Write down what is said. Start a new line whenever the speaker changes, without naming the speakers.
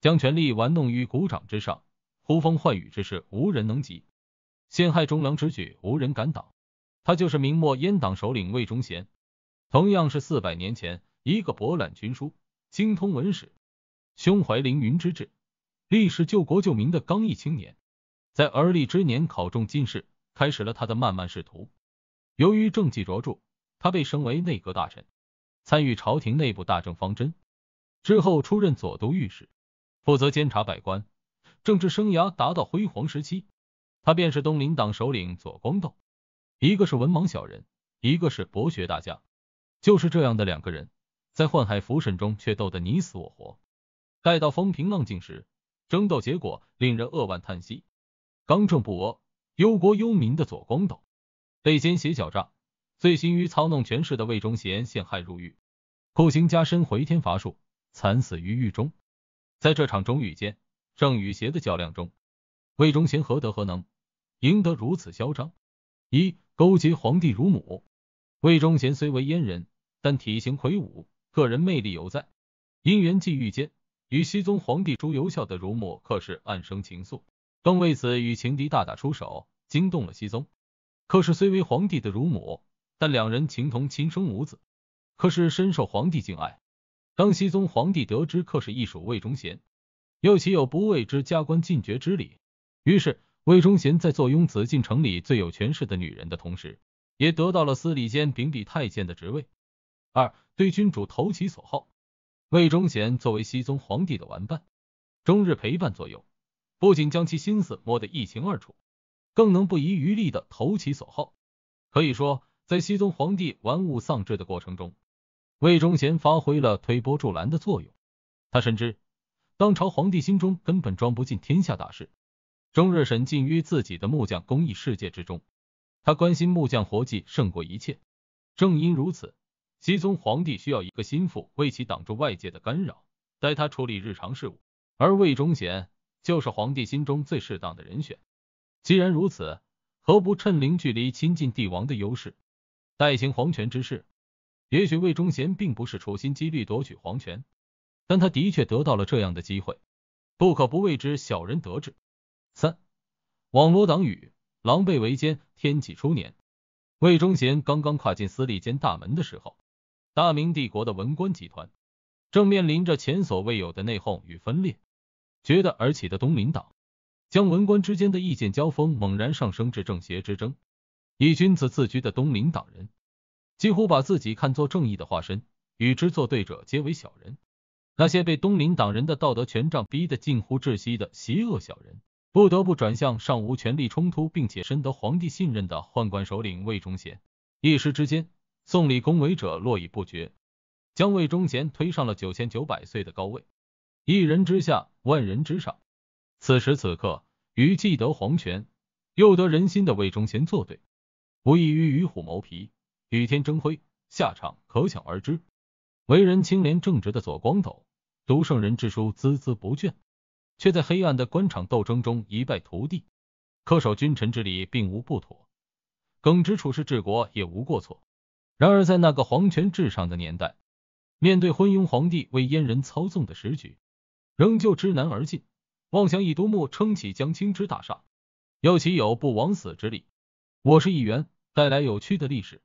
将权力玩弄于股掌之上，呼风唤雨之势无人能及；陷害忠良之举无人敢挡。他就是明末阉党首领魏忠贤。同样是四百年前，一个博览群书、精通文史、胸怀凌云之志、立誓救国救民的刚毅青年，在而立之年考中进士，开始了他的漫漫仕途。由于政绩卓著，他被升为内阁大臣，参与朝廷内部大政方针。之后，出任左都御史。负责监察百官，政治生涯达到辉煌时期，他便是东林党首领左光斗。一个是文盲小人，一个是博学大将，就是这样的两个人，在宦海浮沉中却斗得你死我活。待到风平浪静时，争斗结果令人扼腕叹息。刚正不阿、忧国忧民的左光斗，被奸邪狡诈、醉心于操弄权势的魏忠贤陷害入狱，酷刑加身回天乏术，惨死于狱中。在这场忠与奸、正与邪的较量中，魏忠贤何德何能，赢得如此嚣张？一勾结皇帝乳母。魏忠贤虽为阉人，但体型魁梧，个人魅力犹在。因缘际遇间，与熹宗皇帝朱由校的乳母可是暗生情愫，更为此与情敌大打出手，惊动了熹宗。可是虽为皇帝的乳母，但两人情同亲生母子，可是深受皇帝敬爱。当熙宗皇帝得知客氏一属魏忠贤，又岂有不为之加官进爵之理？于是，魏忠贤在坐拥紫禁城里最有权势的女人的同时，也得到了司礼监秉笔太监的职位。二，对君主投其所好。魏忠贤作为熙宗皇帝的玩伴，终日陪伴左右，不仅将其心思摸得一清二楚，更能不遗余力的投其所好。可以说，在熙宗皇帝玩物丧志的过程中。魏忠贤发挥了推波助澜的作用。他深知，当朝皇帝心中根本装不进天下大事，终日沉浸于自己的木匠工艺世界之中。他关心木匠活计胜过一切。正因如此，熹宗皇帝需要一个心腹为其挡住外界的干扰，代他处理日常事务。而魏忠贤就是皇帝心中最适当的人选。既然如此，何不趁零距离亲近帝王的优势，代行皇权之事？也许魏忠贤并不是处心积虑夺取皇权，但他的确得到了这样的机会，不可不谓之小人得志。三、网罗党羽，狼狈为奸。天启初年，魏忠贤刚刚跨进司礼监大门的时候，大明帝国的文官集团正面临着前所未有的内讧与分裂。觉得而起的东林党，将文官之间的意见交锋猛然上升至正邪之争。以君子自居的东林党人。几乎把自己看作正义的化身，与之作对者皆为小人。那些被东林党人的道德权杖逼得近乎窒息的邪恶小人，不得不转向尚无权力冲突并且深得皇帝信任的宦官首领魏忠贤。一时之间，送礼恭维者络绎不绝，将魏忠贤推上了九千九百岁的高位。一人之下，万人之上。此时此刻，与既得皇权又得人心的魏忠贤作对，无异于与虎谋皮。与天争辉，下场可想而知。为人清廉正直的左光斗，读圣人之书孜孜不倦，却在黑暗的官场斗争中一败涂地。恪守君臣之礼，并无不妥；耿直处事治国，也无过错。然而，在那个皇权至上的年代，面对昏庸皇帝为阉人操纵的时局，仍旧知难而进，妄想以独木撑起江青之大厦，又岂有不枉死之理？我是一员，带来有趣的历史。